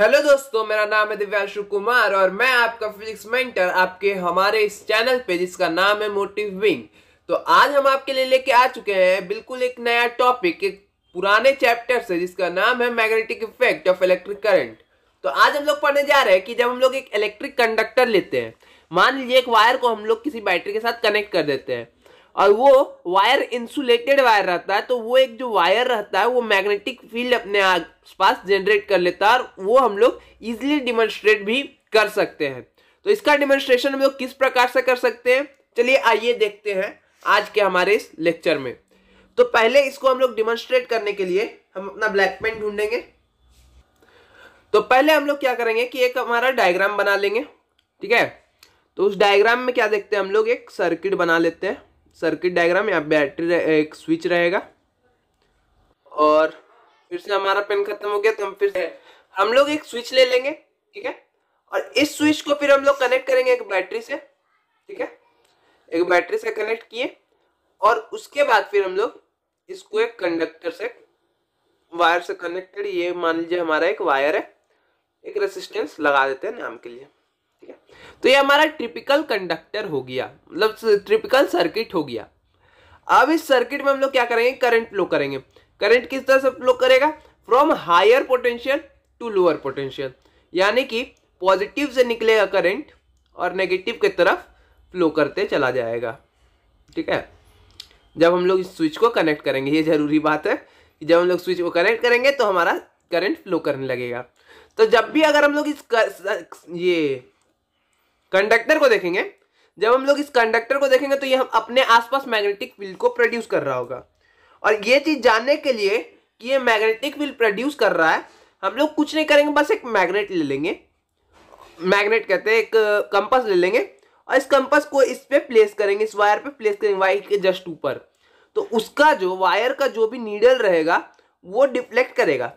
hello दोस्तों मेरा नाम है दिव्यांशु कुमार और मैं आपका फिजिक्स मेंटर आपके हमारे इस चैनल पे जिसका नाम है मोटिव विंग तो आज हम आपके लिए लेके आ चुके हैं बिल्कुल एक नया टॉपिक एक पुराने चैप्टर से जिसका नाम है magnetic effect of electric current तो आज हम लोग पढ़ने जा रहे हैं कि जब हम लोग एक इलेक्ट्रिक कंडक्टर लेते हैं मान लीजिए एक वायर को हम लोग किसी बैटरी के साथ कनेक्ट कर देते हैं और वो वायर इंसुलेटेड वायर रहता है तो वो एक जो वायर रहता है वो मैग्नेटिक फील्ड अपने आसपास जनरेट कर लेता है और वो हम लोग इजिली डिमोन्स्ट्रेट भी कर सकते हैं तो इसका डिमोन्स्ट्रेशन हम लोग किस प्रकार से कर सकते हैं चलिए आइए देखते हैं आज के हमारे इस लेक्चर में तो पहले इसको हम लोग डिमोन्स्ट्रेट करने के लिए हम अपना ब्लैक पेन ढूंढेंगे तो पहले हम लोग क्या करेंगे कि एक हमारा डायग्राम बना लेंगे ठीक है तो उस डायग्राम में क्या देखते हैं हम लोग एक सर्किट बना लेते हैं सर्किट डायग्राम यहाँ बैटरी एक स्विच रहेगा और फिर से हमारा पेन खत्म हो गया तो हम फिर से हम लोग एक स्विच ले लेंगे ठीक है और इस स्विच को फिर हम लोग कनेक्ट करेंगे एक बैटरी से ठीक है एक बैटरी से कनेक्ट किए और उसके बाद फिर हम लोग इसको एक कंडक्टर से वायर से कनेक्टेड ये मान लीजिए हमारा एक वायर है एक रेसिस्टेंस लगा देते हैं नाम के लिए ठीक है तो ये हमारा ट्रिपिकल कंडक्टर हो गया मतलब ट्रिपिकल सर्किट हो गया अब इस सर्किट में हम लोग क्या करेंगे करंट फ्लो करेंगे करंट किस तरह से फ्लो करेगा from higher potential to lower potential यानी कि पॉजिटिव से निकलेगा करंट और नेगेटिव की तरफ फ्लो करते चला जाएगा ठीक है जब हम लोग इस स्विच को कनेक्ट करेंगे ये ज़रूरी बात है कि जब हम लोग स्विच को कनेक्ट करेंगे तो हमारा करंट फ्लो करने लगेगा तो जब भी अगर हम लोग इस कर, ये कंडक्टर को देखेंगे जब हम लोग इस कंडक्टर को देखेंगे तो ये हम अपने आसपास मैग्नेटिक फील्ड को प्रोड्यूस कर रहा होगा और ये चीज़ जानने के लिए कि ये मैग्नेटिक फील्ड प्रोड्यूस कर रहा है हम लोग कुछ नहीं करेंगे बस एक मैग्नेट ले लेंगे मैग्नेट कहते हैं एक कंपास ले लेंगे और इस कंपास को इस पे प्लेस करेंगे इस वायर पे प्लेस करेंगे वायर के जस्ट ऊपर तो उसका जो वायर का जो भी नीडल रहेगा वो डिफ्लेक्ट करेगा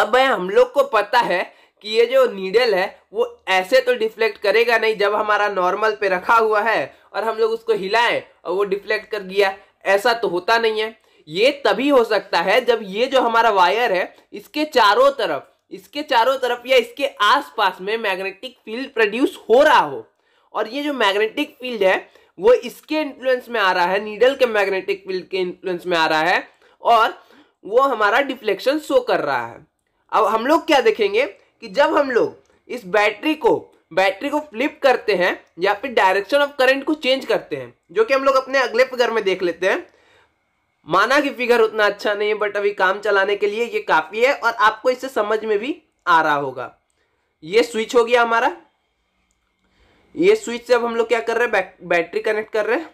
अब भाई हम लोग को पता है कि ये जो नीडल है वो ऐसे तो डिफ्लेक्ट करेगा नहीं जब हमारा नॉर्मल पे रखा हुआ है और हम लोग उसको हिलाएं और वो डिफ्लेक्ट कर गया ऐसा तो होता नहीं है ये तभी हो सकता है जब ये जो हमारा वायर है इसके चारों तरफ इसके चारों तरफ या इसके आसपास में मैग्नेटिक फील्ड प्रोड्यूस हो रहा हो और ये जो मैग्नेटिक फील्ड है वो इसके इन्फ्लुएंस में आ रहा है नीडल के मैग्नेटिक फील्ड के इन्फ्लुएंस में आ रहा है और वो हमारा डिफ्लेक्शन शो कर रहा है अब हम लोग क्या देखेंगे कि जब हम लोग इस बैटरी को बैटरी को फ्लिप करते हैं या फिर डायरेक्शन ऑफ करंट को चेंज करते हैं जो कि हम लोग अपने अगले फिगर में देख लेते हैं माना कि फिगर उतना अच्छा नहीं है बट अभी काम चलाने के लिए ये काफ़ी है और आपको इसे समझ में भी आ रहा होगा ये स्विच हो गया हमारा ये स्विच से अब हम लोग क्या कर रहे हैं बैटरी कनेक्ट कर रहे हैं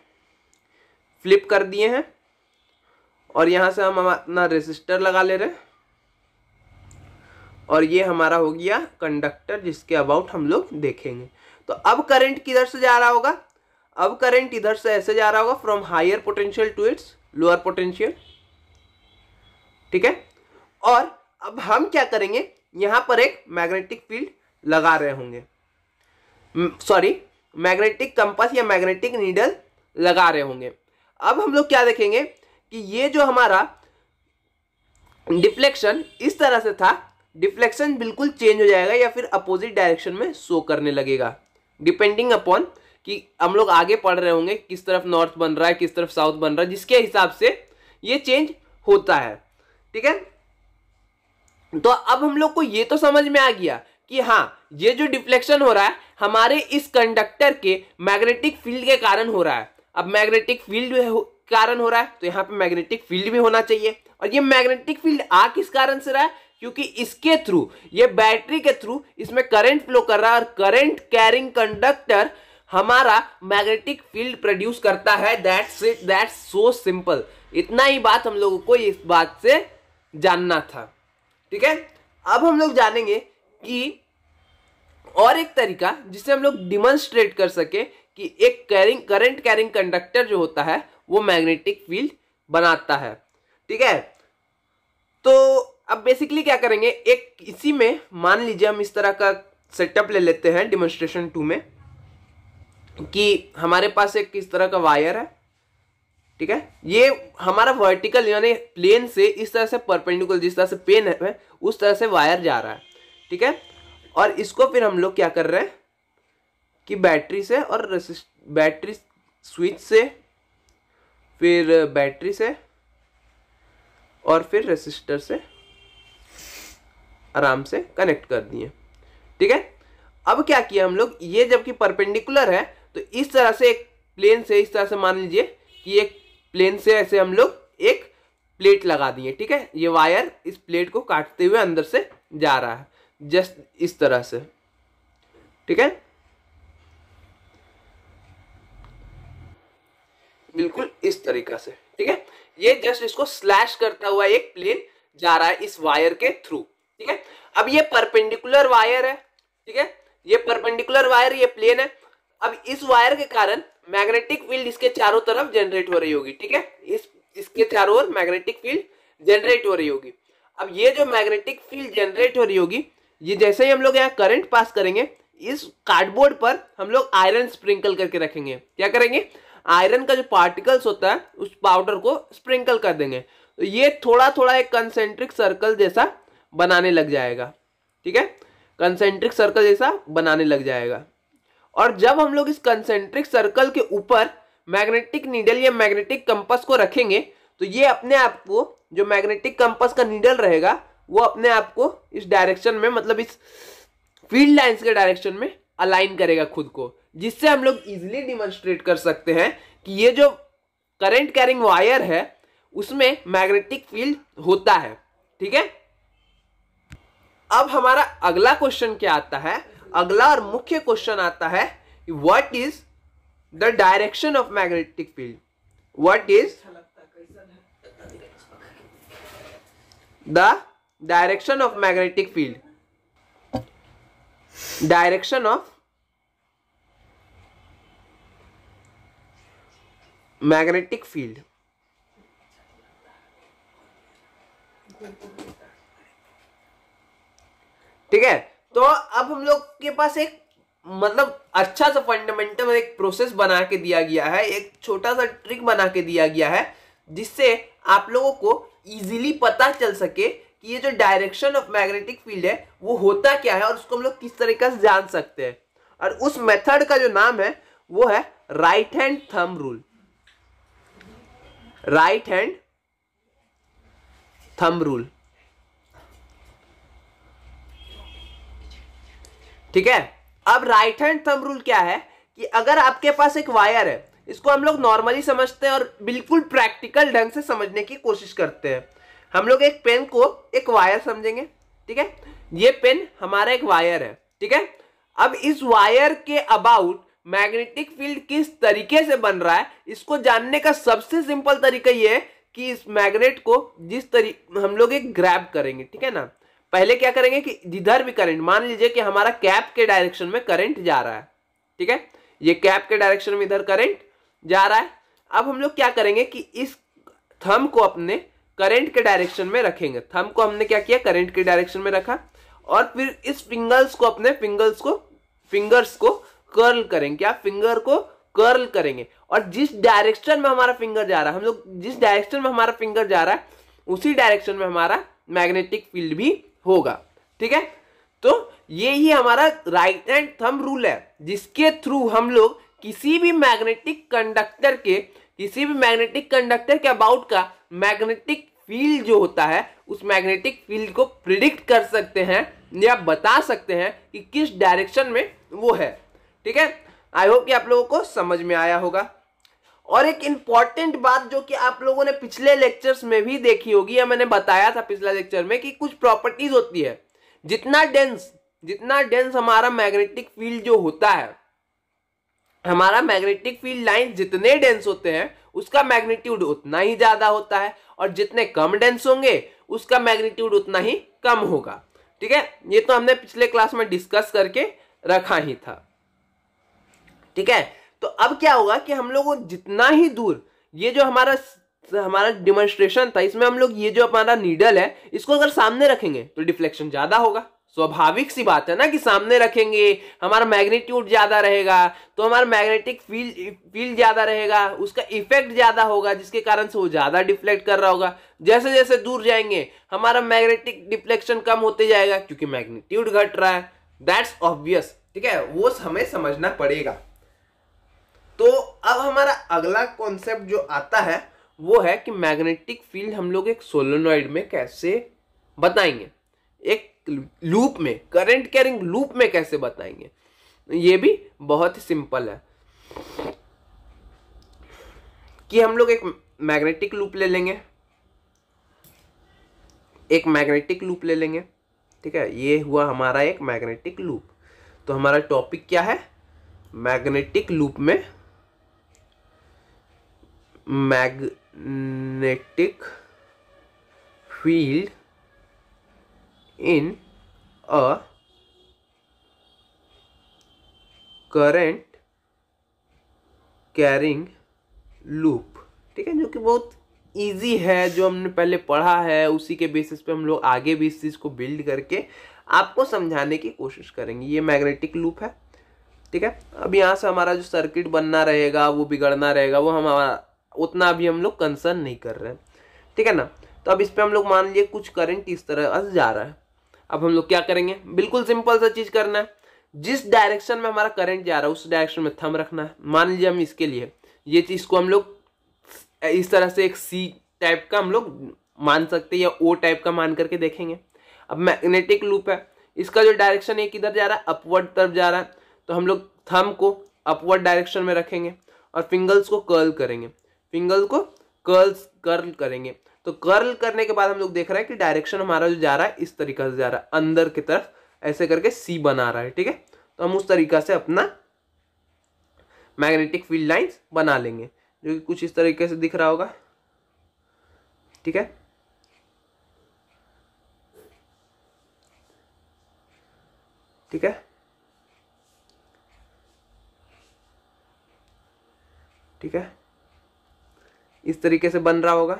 फ्लिप कर दिए हैं और यहां से हम अपना रेजिस्टर लगा ले रहे हैं और ये हमारा हो गया कंडक्टर जिसके अबाउट हम लोग देखेंगे तो अब करंट किधर से जा रहा होगा अब करंट इधर से ऐसे जा रहा होगा from higher potential to its lower potential ठीक है और अब हम क्या करेंगे यहां पर एक मैग्नेटिक फील्ड लगा रहे होंगे सॉरी मैग्नेटिक कंपास या मैग्नेटिक नीडल लगा रहे होंगे अब हम लोग क्या देखेंगे कि ये जो हमारा डिफ्लेक्शन इस तरह से था डिफ्लेक्शन बिल्कुल चेंज हो जाएगा या फिर अपोजिट डायरेक्शन में शो करने लगेगा डिपेंडिंग अपॉन कि हम लोग आगे पढ़ रहे होंगे किस तरफ नॉर्थ बन रहा है किस तरफ साउथ बन रहा है जिसके हिसाब से ये चेंज होता है ठीक है तो अब हम लोग को ये तो समझ में आ गया कि हाँ ये जो डिफ्लेक्शन हो रहा है हमारे इस कंडक्टर के मैग्नेटिक फील्ड के कारण हो रहा है अब मैग्नेटिक फील्ड कारण हो रहा है तो यहाँ पे मैग्नेटिक फील्ड भी होना चाहिए और ये मैग्नेटिक फील्ड आ किस कारण से रहा है क्योंकि इसके थ्रू ये बैटरी के थ्रू इसमें करंट फ्लो कर रहा है और करंट कैरिंग कंडक्टर हमारा मैग्नेटिक फील्ड प्रोड्यूस करता है that's it that's so simple इतना ही बात हम लोगों को इस बात से जानना था ठीक है अब हम लोग जानेंगे कि और एक तरीका जिससे हम लोग डिमॉन्स्ट्रेट कर सके कि एक कैरिंग करंट कैरिंग कंडक्टर जो होता है वो मैग्नेटिक फील्ड बनाता है ठीक है तो अब बेसिकली क्या करेंगे एक इसी में मान लीजिए हम इस तरह का सेटअप ले लेते हैं डिमोन्स्ट्रेशन टू में कि हमारे पास एक किस तरह का वायर है ठीक है ये हमारा वर्टिकल यानी प्लेन से इस तरह से परपेंडिकुलर जिस तरह से पेन है उस तरह से वायर जा रहा है ठीक है और इसको फिर हम लोग क्या कर रहे हैं कि बैटरी से और रेसिस्ट बैटरी स्विच से फिर बैटरी से और फिर रेसिस्टर से आराम से कनेक्ट कर दिए ठीक है अब क्या किया हम लोग ये जबकि परपेंडिकुलर है तो इस तरह से एक प्लेन से इस तरह से मान लीजिए कि एक प्लेन से ऐसे हम लोग एक प्लेट लगा दिए ठीक है ये वायर इस प्लेट को काटते हुए अंदर से जा रहा है जस्ट इस तरह से ठीक है बिल्कुल इस तरीका से ठीक है ये जस्ट इसको स्लैश करता हुआ एक प्लेन जा रहा है इस वायर के थ्रू ठीक है अब ये परपेंडिकुलर वायर है ठीक है ये परपेंडिकुलर वायर ये प्लेन है अब इस वायर के कारण मैग्नेटिक फील्ड इसके चारों तरफ जनरेट हो रही होगी ठीक है इस इसके चारों ओर मैग्नेटिक फील्ड जनरेट हो रही होगी अब ये जो मैग्नेटिक फील्ड जनरेट हो रही होगी ये जैसे ही हम लोग यहाँ करंट पास करेंगे इस कार्डबोर्ड पर हम लोग आयरन स्प्रिंकल करके रखेंगे क्या करेंगे आयरन का जो पार्टिकल्स होता है उस पाउडर को स्प्रिंकल कर देंगे तो ये थोड़ा थोड़ा एक कंसेंट्रिक सर्कल जैसा बनाने लग जाएगा ठीक है कंसेंट्रिक सर्कल जैसा बनाने लग जाएगा और जब हम लोग इस कंसेंट्रिक सर्कल के ऊपर मैग्नेटिक नीडल या मैग्नेटिक कंपस को रखेंगे तो ये अपने आप को जो मैग्नेटिक कंपस का नीडल रहेगा वो अपने आप को इस डायरेक्शन में मतलब इस फील्ड लाइंस के डायरेक्शन में अलाइन करेगा खुद को जिससे हम लोग इजिली डिमॉन्स्ट्रेट कर सकते हैं कि ये जो करेंट कैरिंग वायर है उसमें मैग्नेटिक फील्ड होता है ठीक है अब हमारा अगला क्वेश्चन क्या आता है अगला और मुख्य क्वेश्चन आता है what is the direction of magnetic field what is the direction of magnetic field direction of magnetic field ठीक है तो अब हम लोग के पास एक मतलब अच्छा सा फंडामेंटल एक प्रोसेस बना के दिया गया है एक छोटा सा ट्रिक बना के दिया गया है जिससे आप लोगों को इजीली पता चल सके कि ये जो डायरेक्शन ऑफ मैग्नेटिक फील्ड है वो होता क्या है और उसको हम लोग किस तरीके से जान सकते हैं और उस मेथड का जो नाम है वो है right hand thumb rule right hand thumb rule ठीक है अब राइट हैंड थंब रूल क्या है कि अगर आपके पास एक वायर है इसको हम लोग नॉर्मली समझते हैं और बिल्कुल प्रैक्टिकल ढंग से समझने की कोशिश करते हैं हम लोग एक पेन को एक वायर समझेंगे ठीक है ये पेन हमारा एक वायर है ठीक है अब इस वायर के अबाउट मैग्नेटिक फील्ड किस तरीके से बन रहा है इसको जानने का सबसे सिंपल तरीका ये है कि इस मैग्नेट को जिस तरी हम लोग एक ग्रैब करेंगे ठीक है ना पहले क्या करेंगे कि जिधर भी करंट मान लीजिए कि हमारा कैप के डायरेक्शन में करंट जा रहा है ठीक है ये कैप के डायरेक्शन में इधर करंट जा रहा है अब हम लोग क्या करेंगे कि इस थम को अपने करंट के डायरेक्शन में रखेंगे थम को हमने क्या किया करंट के डायरेक्शन में रखा और फिर इस फिंगर्स को अपने फिंगर्स को फिंगर्स को कर्ल करेंगे क्या फिंगर को कर्ल करेंगे और जिस डायरेक्शन में हमारा फिंगर जा रहा है हम लोग जिस डायरेक्शन में हमारा फिंगर जा रहा है उसी डायरेक्शन में हमारा मैग्नेटिक फील्ड भी होगा ठीक है तो ये ही हमारा राइट हैंड थम रूल है जिसके थ्रू हम लोग किसी भी मैग्नेटिक कंडक्टर के किसी भी मैग्नेटिक कंडक्टर के अबाउट का मैग्नेटिक फील्ड जो होता है उस मैग्नेटिक फील्ड को प्रिडिक्ट कर सकते हैं या बता सकते हैं कि किस डायरेक्शन में वो है ठीक है आई होप कि आप लोगों को समझ में आया होगा और एक इम्पॉर्टेंट बात जो कि आप लोगों ने पिछले लेक्चर्स में भी देखी होगी या मैंने बताया था पिछला लेक्चर में कि कुछ प्रॉपर्टीज होती है जितना डेंस जितना डेंस हमारा मैग्नेटिक फील्ड जो होता है हमारा मैग्नेटिक फील्ड लाइन जितने डेंस होते हैं उसका मैग्नीट्यूड उतना ही ज्यादा होता है और जितने कम डेंस होंगे उसका मैग्नीट्यूड उतना ही कम होगा ठीक है ये तो हमने पिछले क्लास में डिस्कस करके रखा ही था ठीक है तो अब क्या होगा कि हम लोग जितना ही दूर ये जो हमारा हमारा डिमोन्स्ट्रेशन था इसमें हम लोग ये जो हमारा नीडल है इसको अगर सामने रखेंगे तो डिफ्लेक्शन ज्यादा होगा स्वाभाविक सी बात है ना कि सामने रखेंगे हमारा मैग्नीट्यूड ज़्यादा रहेगा तो हमारा मैग्नेटिक फील्ड फील्ड ज़्यादा रहेगा उसका इफेक्ट ज़्यादा होगा जिसके कारण से वो ज़्यादा डिफ्लेक्ट कर रहा होगा जैसे जैसे दूर जाएंगे हमारा मैग्नेटिक डिफ्लेक्शन कम होते जाएगा क्योंकि मैग्नीट्यूड घट रहा है दैट्स ऑब्वियस ठीक है वो हमें समझना पड़ेगा तो अब हमारा अगला कॉन्सेप्ट जो आता है वो है कि मैग्नेटिक फील्ड हम लोग एक सोलोनॉइड में कैसे बताएंगे एक लूप में करंट कैरिंग लूप में कैसे बताएंगे ये भी बहुत ही सिंपल है कि हम लोग एक मैग्नेटिक लूप ले लेंगे एक मैग्नेटिक लूप ले लेंगे ठीक है ये हुआ हमारा एक मैग्नेटिक लूप तो हमारा टॉपिक क्या है मैग्नेटिक लूप में magnetic field in a current carrying loop ठीक है जो कि बहुत ईजी है जो हमने पहले पढ़ा है उसी के बेसिस पे हम लोग आगे भी इस चीज़ को बिल्ड करके आपको समझाने की कोशिश करेंगे ये मैग्नेटिक लूप है ठीक है अब यहाँ से हमारा जो सर्किट बनना रहेगा वो बिगड़ना रहेगा वो हमारा उतना अभी हम लोग कंसर्न नहीं कर रहे हैं ठीक है ना तो अब इस पर हम लोग मान लिए कुछ करंट इस तरह से जा रहा है अब हम लोग क्या करेंगे बिल्कुल सिंपल सा चीज़ करना है जिस डायरेक्शन में हमारा करंट जा रहा है उस डायरेक्शन में थम रखना है मान लीजिए हम इसके लिए ये चीज़ को हम लोग इस तरह से एक सी टाइप का हम लोग मान सकते हैं या ओ टाइप का मान करके देखेंगे अब मैग्नेटिक लूप है इसका जो डायरेक्शन है किधर जा रहा है अपवर्ड तरफ जा रहा है तो हम लोग थम को अपवर्ड डायरेक्शन में रखेंगे और फिंगल्स को कर्ल करेंगे फिंगल को कर्ल्स कर्ल करेंगे तो कर्ल करने के बाद हम लोग देख रहे हैं कि डायरेक्शन हमारा जो जा रहा है इस तरीका से जा रहा है अंदर की तरफ ऐसे करके सी बना रहा है ठीक है तो हम उस तरीका से अपना मैग्नेटिक फील्ड लाइंस बना लेंगे जो कि कुछ इस तरीके से दिख रहा होगा ठीक है ठीक है ठीक है इस तरीके से बन रहा होगा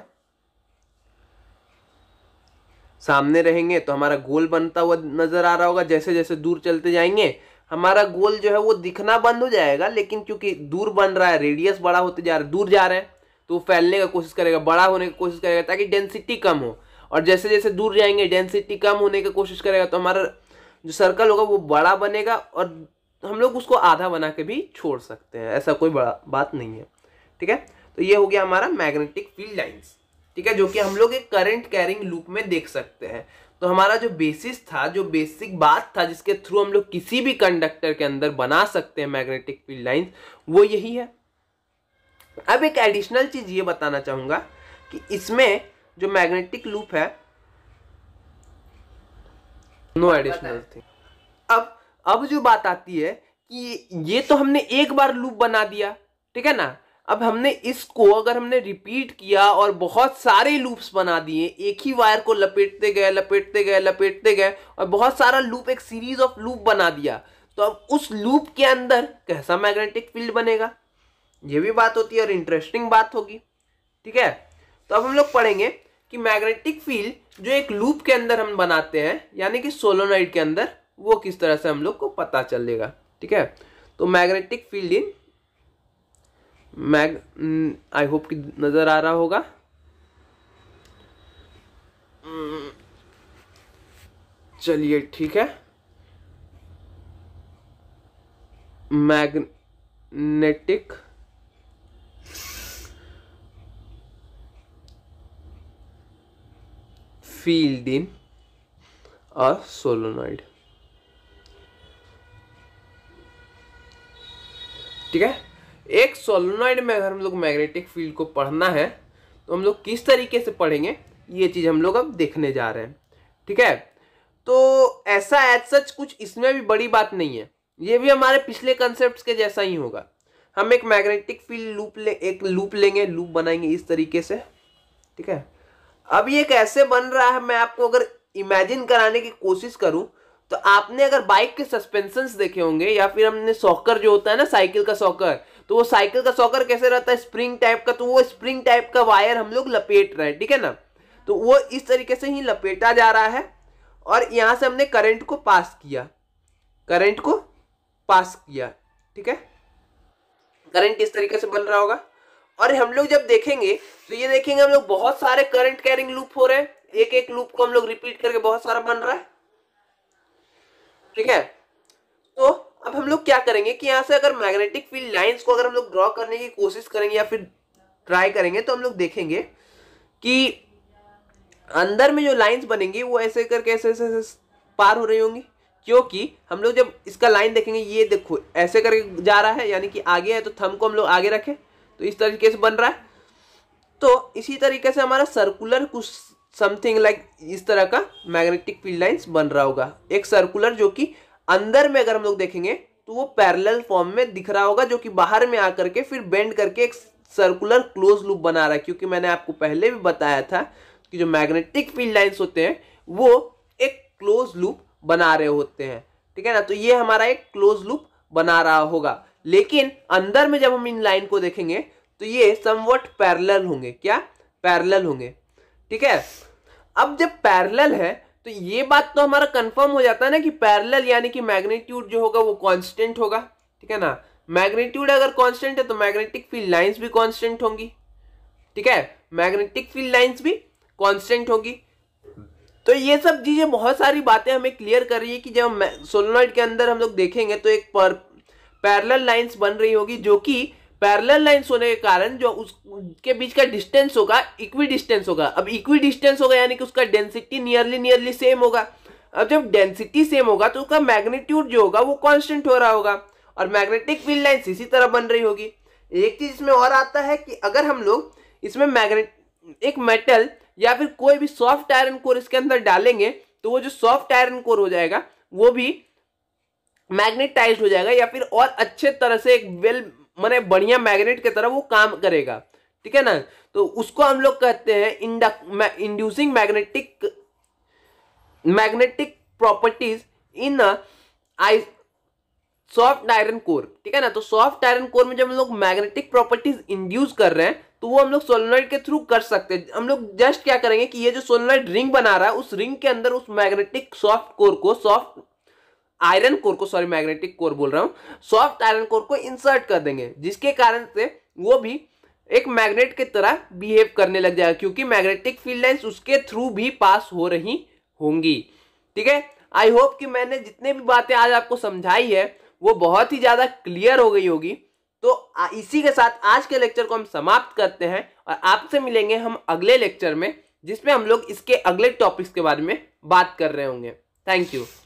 सामने रहेंगे तो हमारा गोल बनता हुआ नजर आ रहा होगा जैसे जैसे दूर चलते जाएंगे हमारा गोल जो है वो दिखना बंद हो जाएगा लेकिन क्योंकि दूर बन रहा है रेडियस बड़ा होते जा रहा है दूर जा रहे हैं तो फैलने का कोशिश करेगा बड़ा होने की कोशिश करेगा ताकि डेंसिटी कम हो और जैसे जैसे दूर जाएंगे डेंसिटी कम होने की कोशिश करेगा तो हमारा जो सर्कल होगा वो बड़ा बनेगा और हम लोग उसको आधा बना के भी छोड़ सकते हैं ऐसा कोई बड़ा बात नहीं है ठीक है तो ये हो गया हमारा मैग्नेटिक फील्ड लाइन्स ठीक है जो कि हम लोग एक करंट कैरिंग लूप में देख सकते हैं तो हमारा जो बेसिस था जो बेसिक बात था जिसके थ्रू हम लोग किसी भी कंडक्टर के अंदर बना सकते हैं मैग्नेटिक फील्ड लाइंस वो यही है अब एक एडिशनल चीज़ ये बताना चाहूंगा कि इसमें जो मैग्नेटिक लूप है नो एडिशनल थिंग अब अब जो बात आती है कि ये तो हमने एक बार लूप बना दिया ठीक है ना अब हमने इसको अगर हमने रिपीट किया और बहुत सारे लूप्स बना दिए एक ही वायर को लपेटते गए लपेटते गए लपेटते गए और बहुत सारा लूप एक सीरीज ऑफ लूप बना दिया तो अब उस लूप के अंदर कैसा मैग्नेटिक फील्ड बनेगा ये भी बात होती है और इंटरेस्टिंग बात होगी ठीक है तो अब हम लोग पढ़ेंगे कि मैग्नेटिक फील्ड जो एक लूप के अंदर हम बनाते हैं यानी कि सोलोनाइड के अंदर वो किस तरह से हम लोग को पता चलेगा ठीक है तो magnetic field in mag I hope कि नज़र आ रहा होगा हम्म, चलिए ठीक है magnetic field in a solenoid ठीक है एक सोलोनॉइड में अगर हम लोग मैग्नेटिक फील्ड को पढ़ना है तो हम लोग किस तरीके से पढ़ेंगे ये चीज़ हम लोग अब देखने जा रहे हैं ठीक है तो ऐसा एज सच कुछ इसमें भी बड़ी बात नहीं है ये भी हमारे पिछले कंसेप्ट के जैसा ही होगा हम एक मैग्नेटिक फील्ड लूप ले एक लूप लेंगे लूप बनाएंगे इस तरीके से ठीक है अब ये कैसे बन रहा है मैं आपको अगर इमेजिन कराने की कोशिश करूं तो आपने अगर बाइक के सस्पेंशन देखे होंगे या फिर हमने सॉकर जो होता है ना साइकिल का सॉकर तो वो साइकिल का सॉकर कैसे रहता है स्प्रिंग टाइप का तो वो स्प्रिंग टाइप का वायर हम लोग लपेट रहे हैं ठीक है ना तो वो इस तरीके से ही लपेटा जा रहा है और यहाँ से हमने करंट को पास किया करंट को पास किया ठीक है करंट इस तरीके से बन रहा होगा और हम लोग जब देखेंगे तो ये देखेंगे हम लोग बहुत सारे करंट कैरिंग लूप हो रहे हैं एक एक लूप को हम लोग रिपीट करके बहुत सारा बन रहा है ठीक है अब हम लोग क्या करेंगे कि यहाँ से अगर मैग्नेटिक फील्ड लाइंस को अगर हम लोग ड्रॉ करने की कोशिश करेंगे या फिर ट्राई करेंगे तो हम लोग देखेंगे कि अंदर में जो लाइंस बनेंगी वो ऐसे करके ऐसे ऐसे, पार हो रही होंगी क्योंकि हम लोग जब इसका लाइन देखेंगे ये देखो ऐसे करके जा रहा है यानी कि आगे है तो थम को हम लोग आगे रखें तो इस तरीके से बन रहा है तो इसी तरीके से हमारा सर्कुलर कुछ समथिंग लाइक like इस तरह का मैग्नेटिक फील्ड लाइंस बन रहा होगा एक सर्कुलर जो कि अंदर में अगर हम लोग देखेंगे तो वो पैरेलल फॉर्म में दिख रहा होगा जो कि बाहर में आकर के फिर बेंड करके एक सर्कुलर क्लोज लूप बना रहा है क्योंकि मैंने आपको पहले भी बताया था कि जो मैग्नेटिक फील्ड लाइन्स होते हैं वो एक क्लोज लूप बना रहे होते हैं ठीक है ना तो ये हमारा एक क्लोज लूप बना रहा होगा लेकिन अंदर में जब हम इन लाइन को देखेंगे तो ये समवट पैरल होंगे क्या पैरल होंगे ठीक है अब जब पैरल है तो ये बात तो हमारा कंफर्म हो जाता है ना कि पैरेलल यानी कि मैग्नीट्यूड जो होगा वो कांस्टेंट होगा ठीक है ना मैग्नीट्यूड अगर कांस्टेंट है तो मैग्नेटिक फील्ड लाइंस भी कांस्टेंट होंगी ठीक है मैग्नेटिक फील्ड लाइंस भी कांस्टेंट होगी तो ये सब चीज़ें बहुत सारी बातें हमें क्लियर कर रही है कि जब सोलोनॉइड के अंदर हम लोग देखेंगे तो एक पर पैरल लाइन्स बन रही होगी जो कि पैरेलल लाइंस होने के कारण जो उसके बीच का डिस्टेंस होगा इक्वी डिस्टेंस होगा अब इक्वी डिस्टेंस होगा यानी कि उसका डेंसिटी नियरली नियरली सेम होगा अब जब डेंसिटी सेम होगा तो उसका मैग्नीट्यूड जो होगा वो कांस्टेंट हो रहा होगा और मैग्नेटिक फील्ड लाइन्स इसी तरह बन रही होगी एक चीज इसमें और आता है कि अगर हम लोग इसमें मैग्नेट एक मेटल या फिर कोई भी सॉफ्ट आयरन कोर इसके अंदर डालेंगे तो वो जो सॉफ्ट आयरन कोर हो जाएगा वो भी मैग्नेटाइज हो जाएगा या फिर और अच्छे तरह से एक वेल मैंने बढ़िया मैग्नेट की तरह वो काम करेगा ठीक है ना तो उसको हम लोग कहते हैं इंडक inducing magnetic magnetic properties in I soft iron core ठीक है ना तो सॉफ्ट आयरन कोर में जब हम लोग मैग्नेटिक प्रॉपर्टीज इंड्यूस कर रहे हैं तो वो हम लोग सोलोनाइड के थ्रू कर सकते हैं हम लोग जस्ट क्या करेंगे कि ये जो सोलोनाइड रिंग बना रहा है उस रिंग के अंदर उस मैग्नेटिक सॉफ्ट कोर को सॉफ्ट आयरन कोर को सॉरी मैग्नेटिक कोर बोल रहा हूँ सॉफ्ट आयरन कोर को इंसर्ट कर देंगे जिसके कारण से वो भी एक मैग्नेट की तरह बिहेव करने लग जाएगा क्योंकि मैग्नेटिक फील्ड लाइन्स उसके थ्रू भी पास हो रही होंगी ठीक है आई होप कि मैंने जितने भी बातें आज आपको समझाई है वो बहुत ही ज़्यादा क्लियर हो गई होगी तो इसी के साथ आज के लेक्चर को हम समाप्त करते हैं और आपसे मिलेंगे हम अगले लेक्चर में जिसमें हम लोग इसके अगले टॉपिक्स के बारे में बात कर रहे होंगे थैंक यू